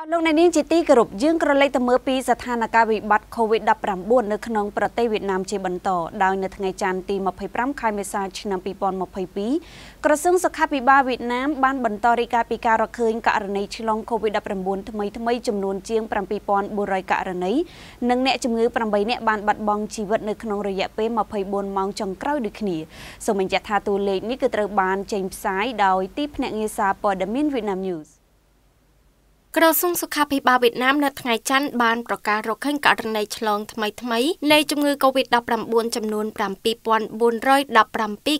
អស់លោកអ្នកនាងជាទីគោរពយើងក្រឡេកទៅមើលពីស្ថានភាពវិបត្តិ COVID-19 នៅក្នុងប្រទេសវៀតណាមជាបន្តដោយនៅថ្ងៃច័ន្ទទី25ខែមេសាឆ្នាំ2022ក្រសួងសុខាភិបាលវៀតណាម បានបន្តរាយការណ៍ពីការរកឃើញករណីឆ្លង COVID-19 ថ្មីថ្មីចំនួនជាង7400ករណីនិងអ្នកជំងឺ8នាក់បានបាត់បង់ជីវិតនៅក្នុងរយៈពេល24ម៉ោងចុងក្រោយដូចគ្នាសូមបញ្ជាក់ថាតួលេខនេះគឺត្រូវបានចេញផ្សាយដោយទីភ្នាក់ងារសារព័ត៌មាន Vietnam News ក្រសួងសុខាភិបាលវៀតណាមនៅថ្ងៃច័ន្ទបានប្រកាសរកឃើញករណីឆ្លងថ្មីថ្មីនៃជំងឺ Covid-19 ចំនួន7417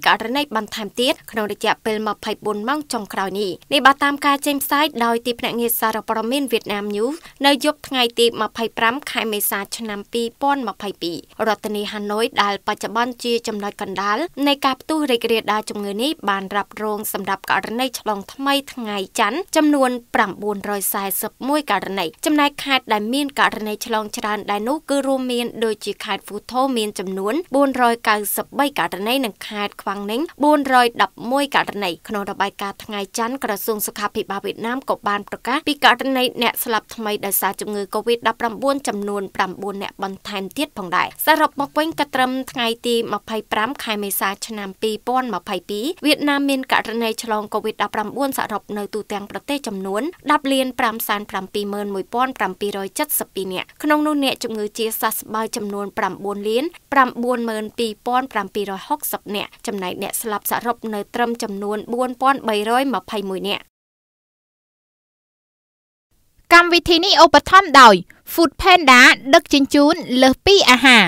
ករណីបន្ថែមទៀតក្នុងរយៈពេល24ម៉ោងចុងក្រោយនេះនេះបើតាមការចេញផ្សាយដោយទីភ្នាក់ងារសារព័ត៌មានវៀតណាម News នៅយប់ថ្ងៃទី25ខែមេសាឆ្នាំ2022រដ្ឋធានីហាណូយដែលបច្ចុប្បន្នជាចំណុចកណ្ដាលនៃការផ្ទុះរីករាលដាលជំងឺនេះបានរ៉ាប់រងសម្រាប់ករណីឆ្លងថ្មីថ្ងៃច័ន្ទចំនួន940 41ករណីចំណែកខេត្តដែលមានករណីឆ្លងច្រើនដែរនោះគឺរួមមានដូចជាខេត្តហ្វូថូមាន ចំនួន493ករណីនិងខេត្តខ្វាំង ninh 411ករណីក្នុងរបាយការណ៍ថ្ងៃច័ន្ទក្រសួងសុខាភិបាលវៀតណាមក៏បានប្រកាសពីករណីអ្នកស្លាប់ថ្មីដោយសារជំងឺ Covid-19 ចំនួន9អ្នកបន្ថែមទៀតផងដែរសរុបមកវិញក៏ត្រឹមថ្ងៃទី25ខែមេសាឆ្នាំ2022វៀតណាមមានករណីឆ្លង Covid-19 សរុបនៅទូទាំងប្រទេសចំនួន10លាន5ចំសាន71772នាក់ក្នុងនោះអ្នកជំងឺជាសះស្បើយចំនួន9លាន92760នាក់ចំណែកអ្នកស្លាប់សរុបនៅត្រឹមចំនួន4321នាក់កម្មវិធីនេះឧបត្ថម្ភដោយ Food Panda ដឹកជញ្ជូនលើសពីអាហារ